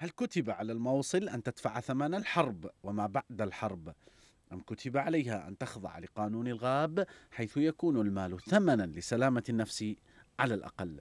هل كتب على الموصل أن تدفع ثمن الحرب وما بعد الحرب؟ أم كتب عليها أن تخضع لقانون الغاب حيث يكون المال ثمنا لسلامة النفس على الأقل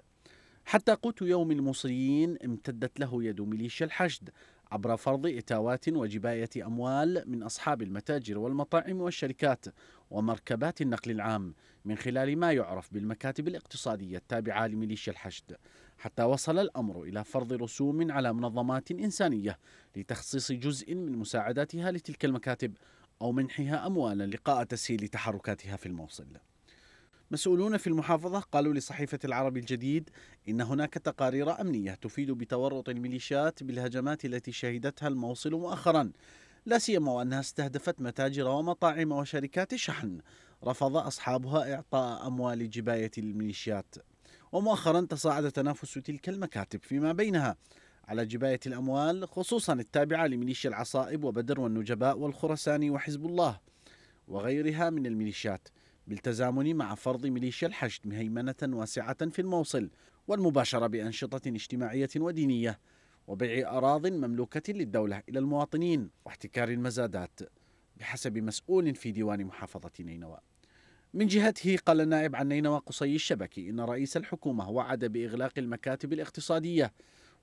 حتى قوت يوم المصريين امتدت له يد ميليشيا الحشد عبر فرض إتاوات وجباية أموال من أصحاب المتاجر والمطاعم والشركات ومركبات النقل العام من خلال ما يعرف بالمكاتب الاقتصادية التابعة لميليشيا الحشد حتى وصل الأمر إلى فرض رسوم على منظمات إنسانية لتخصيص جزء من مساعداتها لتلك المكاتب أو منحها أموالا لقاء تسهيل تحركاتها في الموصل مسؤولون في المحافظة قالوا لصحيفة العرب الجديد إن هناك تقارير أمنية تفيد بتورط الميليشيات بالهجمات التي شهدتها الموصل مؤخرا لا سيما وأنها استهدفت متاجر ومطاعم وشركات شحن رفض أصحابها إعطاء أموال جباية الميليشيات ومؤخرا تصاعد تنافس تلك المكاتب فيما بينها على جباية الأموال خصوصا التابعة لميليشيا العصائب وبدر والنجباء والخرساني وحزب الله وغيرها من الميليشيات بالتزامن مع فرض ميليشيا الحشد مهيمنة واسعة في الموصل والمباشرة بأنشطة اجتماعية ودينية وبيع أراض مملوكة للدولة إلى المواطنين واحتكار المزادات بحسب مسؤول في ديوان محافظة نينوى من جهته قال النائب عن نينوى قصي الشبكي إن رئيس الحكومة وعد بإغلاق المكاتب الاقتصادية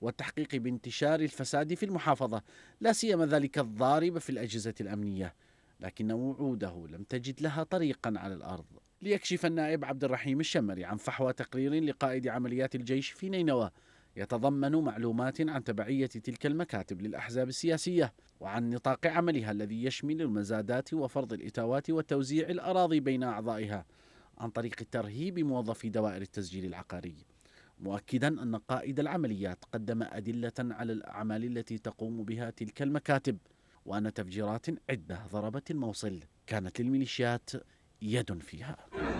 والتحقيق بانتشار الفساد في المحافظة لا سيما ذلك الضارب في الأجهزة الأمنية لكن وعوده لم تجد لها طريقا على الأرض ليكشف النائب عبد الرحيم الشمري عن فحوى تقرير لقائد عمليات الجيش في نينوى يتضمن معلومات عن تبعية تلك المكاتب للأحزاب السياسية وعن نطاق عملها الذي يشمل المزادات وفرض الإتاوات وتوزيع الأراضي بين أعضائها عن طريق ترهيب موظفي دوائر التسجيل العقاري مؤكدا أن قائد العمليات قدم أدلة على الأعمال التي تقوم بها تلك المكاتب وأن تفجيرات عدة ضربت الموصل كانت للميليشيات يد فيها